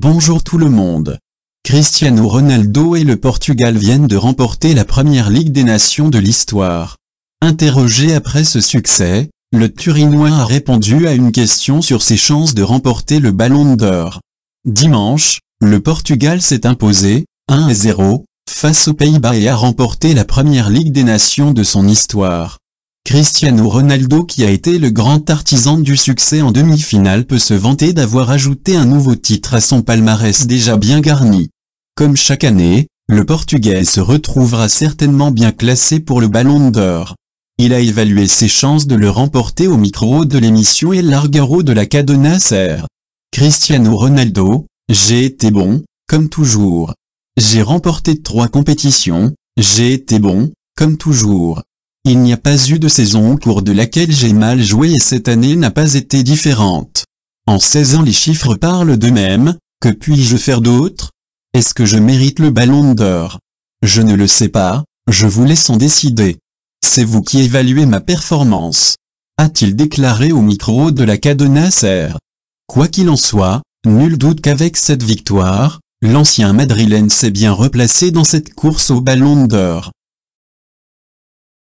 Bonjour tout le monde. Cristiano Ronaldo et le Portugal viennent de remporter la première Ligue des Nations de l'histoire. Interrogé après ce succès, le Turinois a répondu à une question sur ses chances de remporter le Ballon d'Or. Dimanche, le Portugal s'est imposé, 1 0, face aux Pays-Bas et a remporté la première Ligue des Nations de son histoire. Cristiano Ronaldo qui a été le grand artisan du succès en demi-finale peut se vanter d'avoir ajouté un nouveau titre à son palmarès déjà bien garni. Comme chaque année, le Portugais se retrouvera certainement bien classé pour le Ballon d'Or. Il a évalué ses chances de le remporter au micro de l'émission et Largaro de la Cadena Ser. Cristiano Ronaldo, j'ai été bon, comme toujours. J'ai remporté trois compétitions, j'ai été bon, comme toujours. Il n'y a pas eu de saison au cours de laquelle j'ai mal joué et cette année n'a pas été différente. En 16 ans les chiffres parlent d'eux-mêmes, que puis-je faire d'autre Est-ce que je mérite le ballon d'or Je ne le sais pas, je vous laisse en décider. C'est vous qui évaluez ma performance. A-t-il déclaré au micro de la Cadena Serre. Quoi qu'il en soit, nul doute qu'avec cette victoire, l'ancien madrilène s'est bien replacé dans cette course au ballon d'or.